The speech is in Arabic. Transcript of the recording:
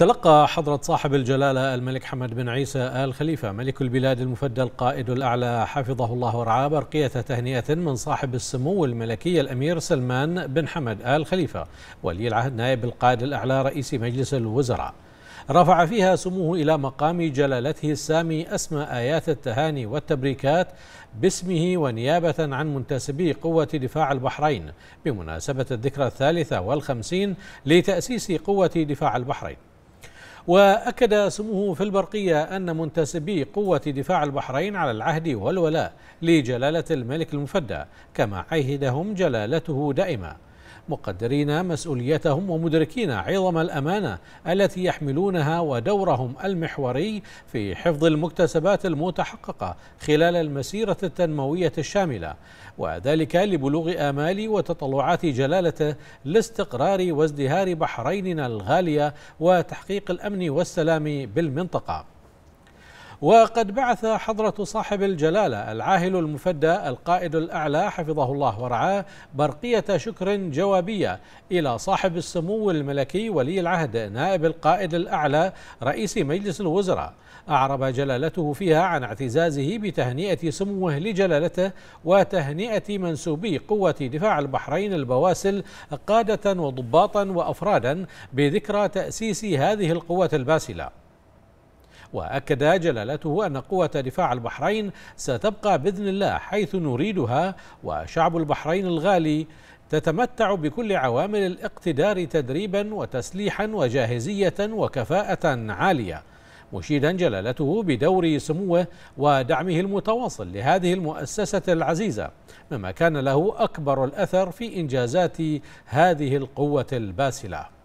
تلقى حضرة صاحب الجلالة الملك حمد بن عيسى آل خليفة ملك البلاد المفدى القائد الأعلى حفظه الله ورعاه برقية تهنئة من صاحب السمو الملكي الأمير سلمان بن حمد آل خليفة ولي العهد نائب القائد الأعلى رئيس مجلس الوزراء رفع فيها سموه إلى مقام جلالته السامي أسمى آيات التهاني والتبريكات باسمه ونيابة عن منتسبي قوة دفاع البحرين بمناسبة الذكرى الثالثة والخمسين لتأسيس قوة دفاع البحرين وأكد سموه في البرقية أن منتسبي قوة دفاع البحرين على العهد والولاء لجلالة الملك المفدى كما عهدهم جلالته دائما مقدرين مسؤوليتهم ومدركين عظم الأمانة التي يحملونها ودورهم المحوري في حفظ المكتسبات المتحققة خلال المسيرة التنموية الشاملة وذلك لبلوغ آمال وتطلعات جلالته لاستقرار وازدهار بحريننا الغالية وتحقيق الأمن والسلام بالمنطقة وقد بعث حضرة صاحب الجلالة العاهل المفدى القائد الأعلى حفظه الله ورعاه برقية شكر جوابية إلى صاحب السمو الملكي ولي العهد نائب القائد الأعلى رئيس مجلس الوزراء أعرب جلالته فيها عن اعتزازه بتهنئة سموه لجلالته وتهنئة منسوبي قوة دفاع البحرين البواسل قادة وضباطا وأفرادا بذكرى تأسيس هذه القوة الباسلة وأكد جلالته أن قوة دفاع البحرين ستبقى بإذن الله حيث نريدها وشعب البحرين الغالي تتمتع بكل عوامل الاقتدار تدريبا وتسليحا وجاهزية وكفاءة عالية مشيدا جلالته بدور سموه ودعمه المتواصل لهذه المؤسسة العزيزة مما كان له أكبر الأثر في إنجازات هذه القوة الباسلة